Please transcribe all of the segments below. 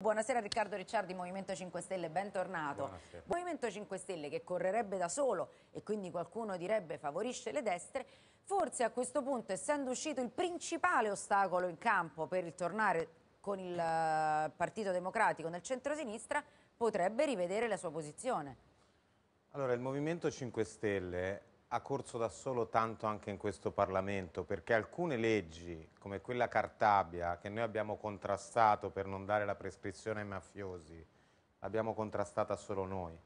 Buonasera Riccardo Ricciardi, Movimento 5 Stelle, bentornato. Buonasera. Movimento 5 Stelle che correrebbe da solo e quindi qualcuno direbbe favorisce le destre, forse a questo punto essendo uscito il principale ostacolo in campo per il tornare con il eh, Partito Democratico nel centro-sinistra, potrebbe rivedere la sua posizione. Allora, il Movimento 5 Stelle ha corso da solo tanto anche in questo Parlamento, perché alcune leggi, come quella Cartabia, che noi abbiamo contrastato per non dare la prescrizione ai mafiosi, l'abbiamo contrastata solo noi.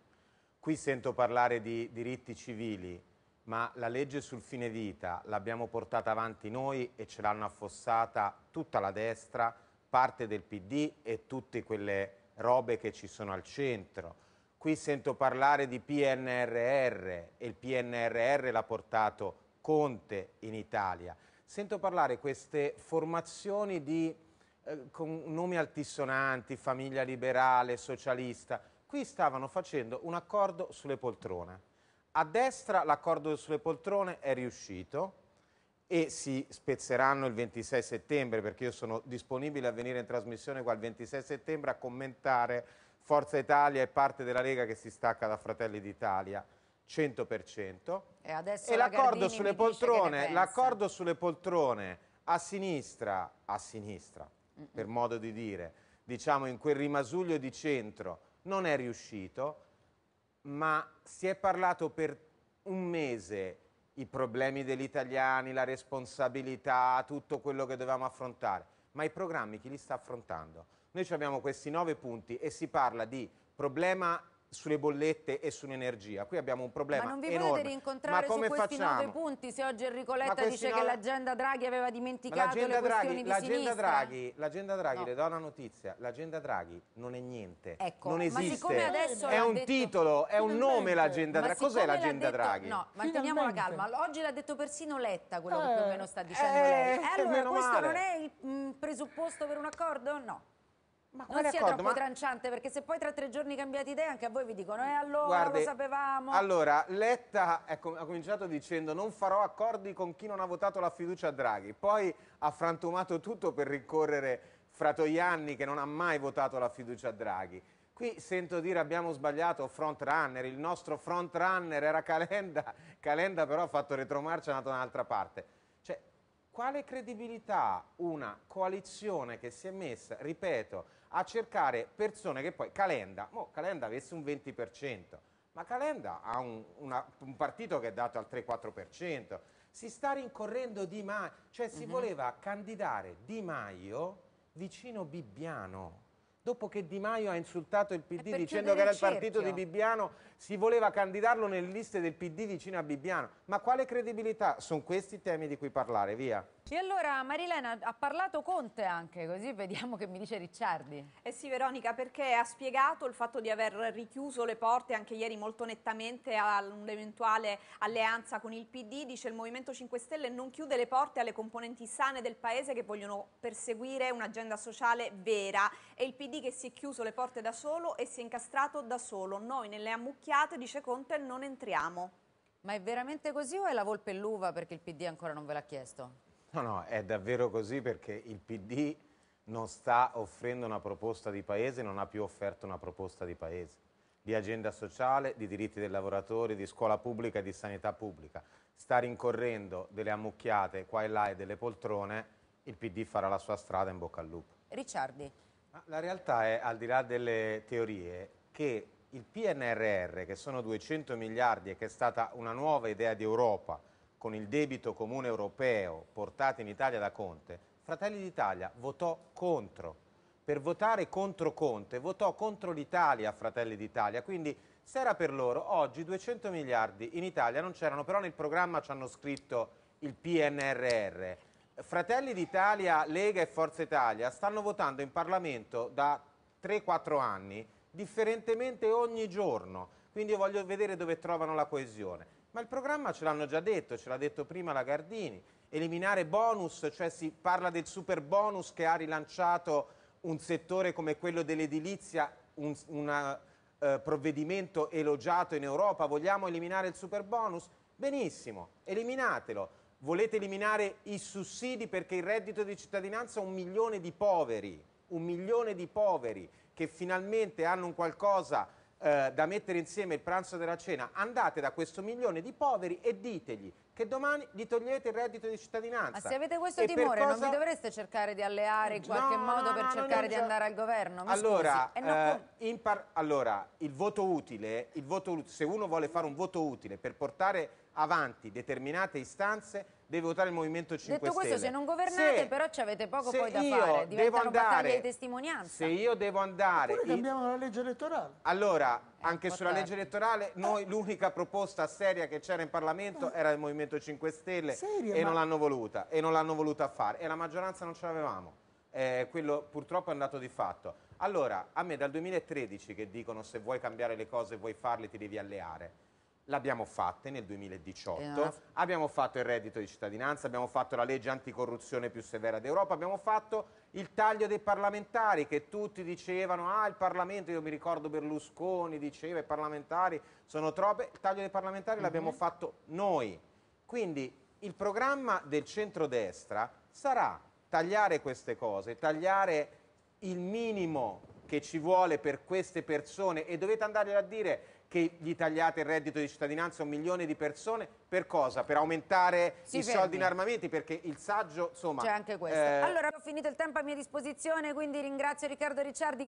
Qui sento parlare di diritti civili, ma la legge sul fine vita l'abbiamo portata avanti noi e ce l'hanno affossata tutta la destra, parte del PD e tutte quelle robe che ci sono al centro Qui sento parlare di PNRR e il PNRR l'ha portato Conte in Italia. Sento parlare queste formazioni di, eh, con nomi altisonanti, famiglia liberale, socialista. Qui stavano facendo un accordo sulle poltrone. A destra l'accordo sulle poltrone è riuscito, e si spezzeranno il 26 settembre perché io sono disponibile a venire in trasmissione qua il 26 settembre a commentare Forza Italia e parte della Lega che si stacca da Fratelli d'Italia 100% e, e l'accordo sulle, sulle poltrone a sinistra a sinistra mm -mm. per modo di dire diciamo in quel rimasuglio di centro non è riuscito ma si è parlato per un mese i problemi degli italiani, la responsabilità, tutto quello che dovevamo affrontare, ma i programmi chi li sta affrontando? Noi abbiamo questi nove punti e si parla di problema sulle bollette e sull'energia. Qui abbiamo un problema Ma non vi enorme. volete rincontrare su questi facciamo? nove punti se oggi Enrico Letta dice no... che l'agenda Draghi aveva dimenticato le Draghi, l'agenda Draghi, l'agenda Draghi no. le do una notizia, l'agenda Draghi non è niente, ecco, non esiste. adesso è un detto... titolo, è un nome l'agenda Draghi. Cos'è l'agenda Draghi? No, manteniamo la calma. Oggi l'ha detto persino Letta quello eh, che più o meno sta dicendo eh, lei. Eh, allora questo male. non è il mm, presupposto per un accordo? No. Ma non sia accordo, troppo ma... tranciante perché se poi tra tre giorni cambiate idea anche a voi vi dicono e eh, allora Guardi, lo sapevamo allora Letta com ha cominciato dicendo non farò accordi con chi non ha votato la fiducia a Draghi poi ha frantumato tutto per ricorrere fra Toianni che non ha mai votato la fiducia a Draghi Qui sento dire abbiamo sbagliato front runner, il nostro front runner era Calenda, Calenda però ha fatto retromarcia, e è andato da un'altra parte. Cioè, quale credibilità una coalizione che si è messa, ripeto, a cercare persone che poi Calenda, mo Calenda avesse un 20%, ma Calenda ha un, una, un partito che è dato al 3-4%, si sta rincorrendo Di Maio, cioè si uh mhm. -huh. voleva candidare Di Maio vicino Bibbiano dopo che Di Maio ha insultato il PD eh, dicendo che era il partito di Bibbiano, si voleva candidarlo nelle liste del PD vicino a Bibbiano. Ma quale credibilità? Sono questi i temi di cui parlare, via. E allora Marilena ha parlato Conte anche, così vediamo che mi dice Ricciardi. Eh sì Veronica, perché ha spiegato il fatto di aver richiuso le porte anche ieri molto nettamente all'eventuale alleanza con il PD, dice il Movimento 5 Stelle non chiude le porte alle componenti sane del Paese che vogliono perseguire un'agenda sociale vera e il PD vedi che si è chiuso le porte da solo e si è incastrato da solo. Noi nelle ammucchiate, dice Conte, non entriamo. Ma è veramente così o è la volpe e l'uva perché il PD ancora non ve l'ha chiesto? No, no, è davvero così perché il PD non sta offrendo una proposta di paese, non ha più offerto una proposta di paese, di agenda sociale, di diritti dei lavoratori, di scuola pubblica e di sanità pubblica. Sta rincorrendo delle ammucchiate qua e là e delle poltrone, il PD farà la sua strada in bocca al lupo. Ricciardi la realtà è, al di là delle teorie, che il PNRR, che sono 200 miliardi e che è stata una nuova idea di Europa, con il debito comune europeo portato in Italia da Conte, Fratelli d'Italia votò contro. Per votare contro Conte votò contro l'Italia Fratelli d'Italia, quindi se era per loro oggi 200 miliardi in Italia non c'erano, però nel programma ci hanno scritto il PNRR. Fratelli d'Italia, Lega e Forza Italia stanno votando in Parlamento da 3-4 anni, differentemente ogni giorno, quindi io voglio vedere dove trovano la coesione. Ma il programma ce l'hanno già detto, ce l'ha detto prima la Gardini, eliminare bonus, cioè si parla del super bonus che ha rilanciato un settore come quello dell'edilizia, un una, eh, provvedimento elogiato in Europa, vogliamo eliminare il super bonus? Benissimo, eliminatelo volete eliminare i sussidi perché il reddito di cittadinanza è un milione di poveri, un milione di poveri che finalmente hanno un qualcosa eh, da mettere insieme il pranzo della cena, andate da questo milione di poveri e ditegli che domani gli togliete il reddito di cittadinanza. Ma se avete questo e timore cosa... non vi dovreste cercare di alleare in qualche no, modo no, per no, cercare di andare al governo? Mi allora, eh, par... allora il, voto utile, il voto utile, se uno vuole fare un voto utile per portare avanti determinate istanze deve votare il Movimento 5 Detto Stelle. Detto questo, se non governate se, però ci avete poco poi da fare, diventano battaglie di testimonianza. Se io devo andare... Oppure cambiamo in... la legge elettorale. Allora, eh, anche sulla legge elettorale, noi l'unica proposta seria che c'era in Parlamento eh. era del Movimento 5 Stelle seria, e ma... non l'hanno voluta, e non l'hanno voluta fare, e la maggioranza non ce l'avevamo. Eh, quello purtroppo è andato di fatto. Allora, a me dal 2013 che dicono se vuoi cambiare le cose, vuoi farle, ti devi alleare. L'abbiamo fatta nel 2018, una... abbiamo fatto il reddito di cittadinanza, abbiamo fatto la legge anticorruzione più severa d'Europa, abbiamo fatto il taglio dei parlamentari che tutti dicevano, ah il Parlamento, io mi ricordo Berlusconi diceva i parlamentari sono troppe, il taglio dei parlamentari mm -hmm. l'abbiamo fatto noi. Quindi il programma del centrodestra sarà tagliare queste cose, tagliare il minimo che ci vuole per queste persone e dovete andare a dire che gli tagliate il reddito di cittadinanza a un milione di persone per cosa? Per aumentare si i fermi. soldi in armamenti perché il saggio insomma c'è anche questo. Eh... Allora ho finito il tempo a mia disposizione quindi ringrazio Riccardo Ricciardi